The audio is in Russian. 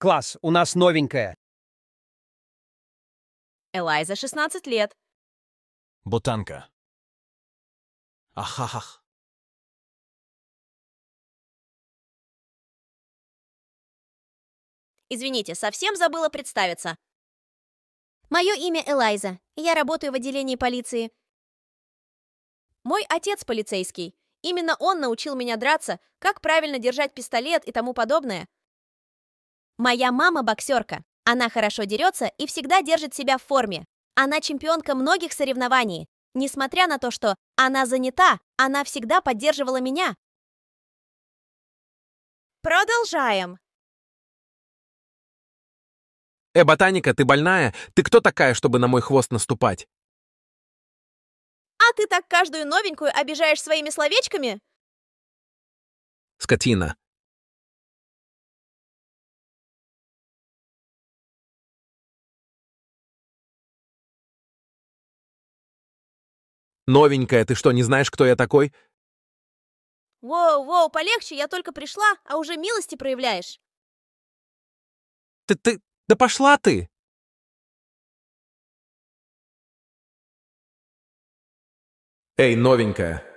Класс, у нас новенькая. Элайза, 16 лет. Ботанка. Ахахах. Извините, совсем забыла представиться. Мое имя Элайза. Я работаю в отделении полиции. Мой отец полицейский. Именно он научил меня драться, как правильно держать пистолет и тому подобное. Моя мама боксерка. Она хорошо дерется и всегда держит себя в форме. Она чемпионка многих соревнований. Несмотря на то, что она занята, она всегда поддерживала меня. Продолжаем. Э, ботаника, ты больная? Ты кто такая, чтобы на мой хвост наступать? А ты так каждую новенькую обижаешь своими словечками? Скотина, «Новенькая, ты что, не знаешь, кто я такой?» «Воу-воу, полегче, я только пришла, а уже милости проявляешь». «Ты, ты, да пошла ты!» «Эй, новенькая,